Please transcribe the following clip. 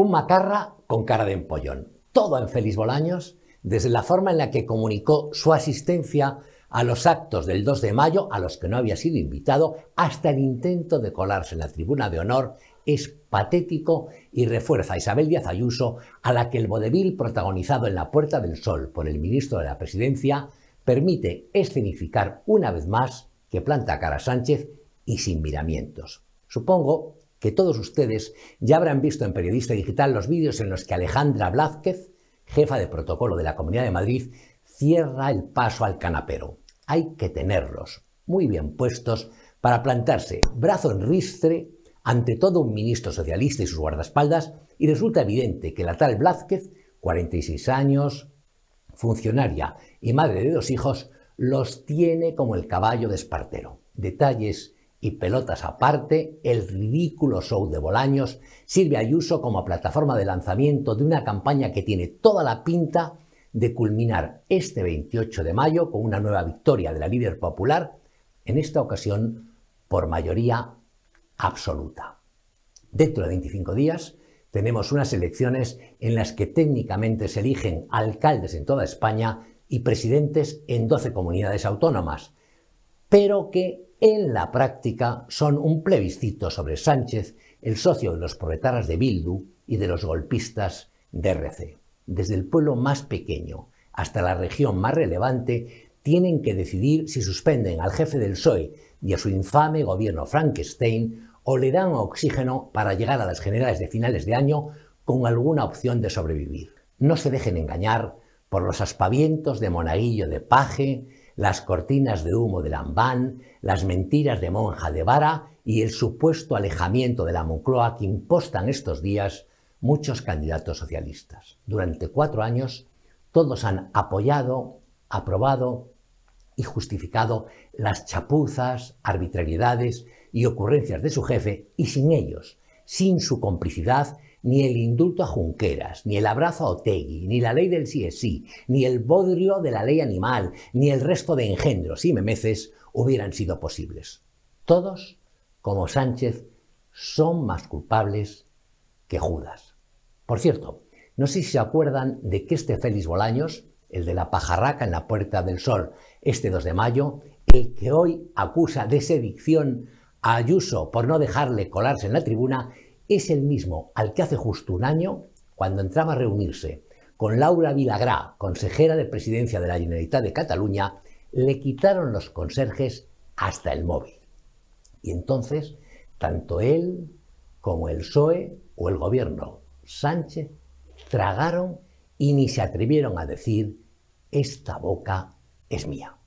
Un macarra con cara de empollón. Todo en Félix Bolaños, desde la forma en la que comunicó su asistencia a los actos del 2 de mayo a los que no había sido invitado, hasta el intento de colarse en la tribuna de honor, es patético y refuerza a Isabel Díaz Ayuso, a la que el vodevil protagonizado en la Puerta del Sol por el ministro de la Presidencia permite escenificar una vez más que planta cara a Sánchez y sin miramientos. Supongo que todos ustedes ya habrán visto en Periodista Digital los vídeos en los que Alejandra Blázquez, jefa de protocolo de la Comunidad de Madrid, cierra el paso al canapero. Hay que tenerlos muy bien puestos para plantarse brazo en ristre ante todo un ministro socialista y sus guardaespaldas y resulta evidente que la tal Blázquez, 46 años, funcionaria y madre de dos hijos, los tiene como el caballo de Espartero. Detalles y pelotas aparte, el ridículo show de Bolaños sirve a Ayuso como plataforma de lanzamiento de una campaña que tiene toda la pinta de culminar este 28 de mayo con una nueva victoria de la líder popular, en esta ocasión por mayoría absoluta. Dentro de 25 días tenemos unas elecciones en las que técnicamente se eligen alcaldes en toda España y presidentes en 12 comunidades autónomas, pero que en la práctica son un plebiscito sobre Sánchez, el socio de los proletaras de Bildu y de los golpistas de RC. Desde el pueblo más pequeño hasta la región más relevante, tienen que decidir si suspenden al jefe del PSOE y a su infame gobierno Frankenstein o le dan oxígeno para llegar a las generales de finales de año con alguna opción de sobrevivir. No se dejen engañar por los aspavientos de Monaguillo de Paje, las cortinas de humo de Lambán, las mentiras de Monja de Vara y el supuesto alejamiento de la Moncloa que impostan estos días muchos candidatos socialistas. Durante cuatro años, todos han apoyado, aprobado y justificado las chapuzas, arbitrariedades y ocurrencias de su jefe y sin ellos, sin su complicidad, ni el indulto a Junqueras, ni el abrazo a Otegui, ni la ley del sí es sí, ni el bodrio de la ley animal, ni el resto de engendros y memeces hubieran sido posibles. Todos, como Sánchez, son más culpables que Judas. Por cierto, no sé si se acuerdan de que este Félix Bolaños, el de la pajarraca en la Puerta del Sol, este 2 de mayo, el que hoy acusa de sedición a Ayuso por no dejarle colarse en la tribuna, es el mismo al que hace justo un año, cuando entraba a reunirse con Laura Vilagrá, consejera de presidencia de la Generalitat de Cataluña, le quitaron los conserjes hasta el móvil. Y entonces, tanto él como el PSOE o el gobierno Sánchez tragaron y ni se atrevieron a decir, esta boca es mía.